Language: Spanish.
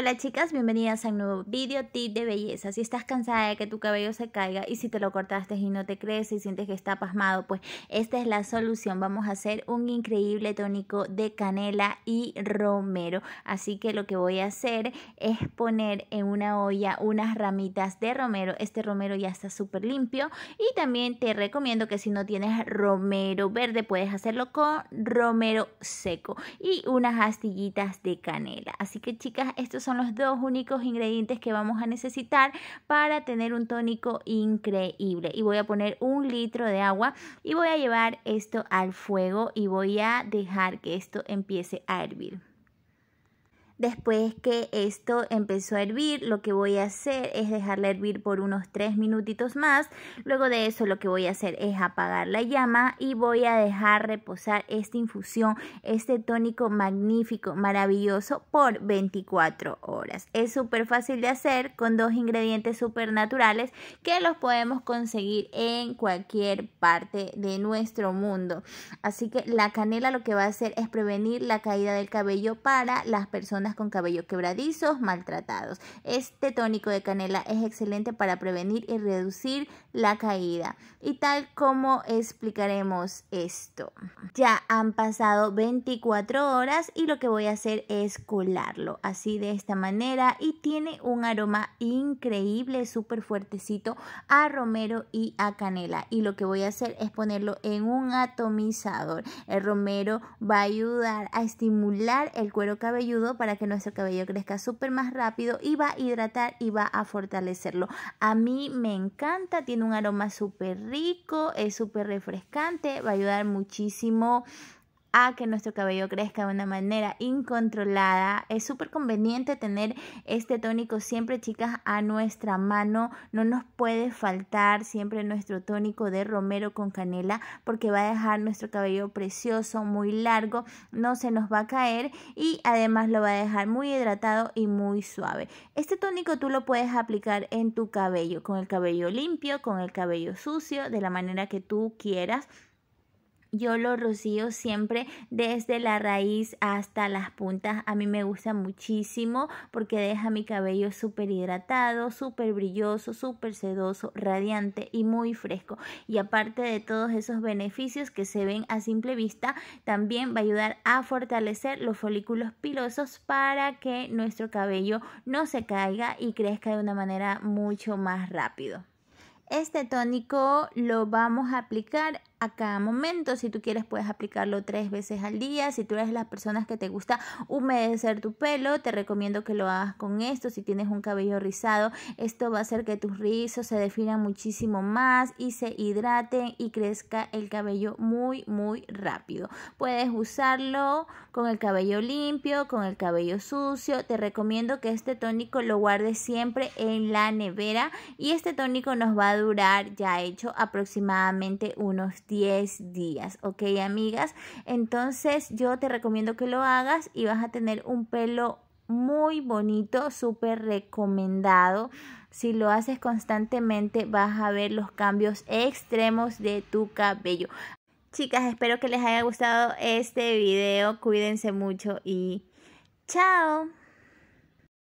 Hola chicas, bienvenidas a un nuevo video tip de belleza. Si estás cansada de que tu cabello se caiga y si te lo cortaste y no te crece y sientes que está pasmado, pues esta es la solución. Vamos a hacer un increíble tónico de canela y romero. Así que lo que voy a hacer es poner en una olla unas ramitas de romero. Este romero ya está súper limpio y también te recomiendo que si no tienes romero verde puedes hacerlo con romero seco y unas astillitas de canela. Así que chicas, estos son los dos únicos ingredientes que vamos a necesitar para tener un tónico increíble. Y voy a poner un litro de agua y voy a llevar esto al fuego y voy a dejar que esto empiece a hervir. Después que esto empezó a hervir, lo que voy a hacer es dejarla hervir por unos 3 minutitos más. Luego de eso lo que voy a hacer es apagar la llama y voy a dejar reposar esta infusión, este tónico magnífico, maravilloso por 24 horas. Es súper fácil de hacer con dos ingredientes súper naturales que los podemos conseguir en cualquier parte de nuestro mundo. Así que la canela lo que va a hacer es prevenir la caída del cabello para las personas con cabello quebradizos, maltratados. Este tónico de canela es excelente para prevenir y reducir la caída. Y tal como explicaremos esto. Ya han pasado 24 horas y lo que voy a hacer es colarlo así de esta manera y tiene un aroma increíble, súper fuertecito a romero y a canela. Y lo que voy a hacer es ponerlo en un atomizador. El romero va a ayudar a estimular el cuero cabelludo para que nuestro cabello crezca súper más rápido y va a hidratar y va a fortalecerlo. A mí me encanta, tiene un un aroma súper rico, es súper refrescante, va a ayudar muchísimo a que nuestro cabello crezca de una manera incontrolada. Es súper conveniente tener este tónico siempre, chicas, a nuestra mano. No nos puede faltar siempre nuestro tónico de romero con canela porque va a dejar nuestro cabello precioso, muy largo, no se nos va a caer y además lo va a dejar muy hidratado y muy suave. Este tónico tú lo puedes aplicar en tu cabello, con el cabello limpio, con el cabello sucio, de la manera que tú quieras yo lo rocío siempre desde la raíz hasta las puntas. A mí me gusta muchísimo porque deja mi cabello súper hidratado, súper brilloso, súper sedoso, radiante y muy fresco. Y aparte de todos esos beneficios que se ven a simple vista, también va a ayudar a fortalecer los folículos pilosos para que nuestro cabello no se caiga y crezca de una manera mucho más rápido. Este tónico lo vamos a aplicar a cada momento. Si tú quieres, puedes aplicarlo tres veces al día. Si tú eres de las personas que te gusta humedecer tu pelo, te recomiendo que lo hagas con esto. Si tienes un cabello rizado, esto va a hacer que tus rizos se definan muchísimo más y se hidraten y crezca el cabello muy, muy rápido. Puedes usarlo con el cabello limpio, con el cabello sucio. Te recomiendo que este tónico lo guardes siempre en la nevera y este tónico nos va a durar ya hecho aproximadamente unos 10 días, ¿ok, amigas? Entonces yo te recomiendo que lo hagas y vas a tener un pelo muy bonito, súper recomendado. Si lo haces constantemente vas a ver los cambios extremos de tu cabello. Chicas, espero que les haya gustado este video. Cuídense mucho y chao.